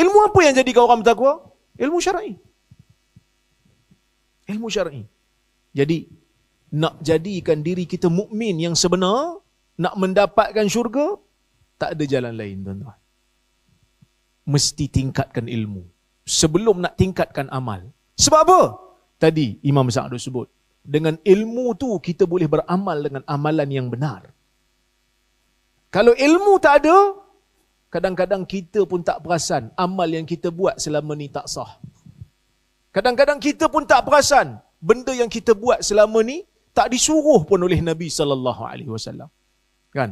Ilmu apa yang jadi kau orang bertakwa? Ilmu syar'i. Ilmu syar'i. Jadi nak jadikan diri kita mukmin yang sebenar, nak mendapatkan syurga, tak ada jalan lain tuan-tuan. Mesti tingkatkan ilmu sebelum nak tingkatkan amal. Sebab apa? Tadi Imam Sa'ad sebut, dengan ilmu tu kita boleh beramal dengan amalan yang benar. Kalau ilmu tak ada, Kadang-kadang kita pun tak perasan amal yang kita buat selama ni tak sah. Kadang-kadang kita pun tak perasan benda yang kita buat selama ni tak disuruh pun oleh Nabi sallallahu alaihi wasallam. Kan?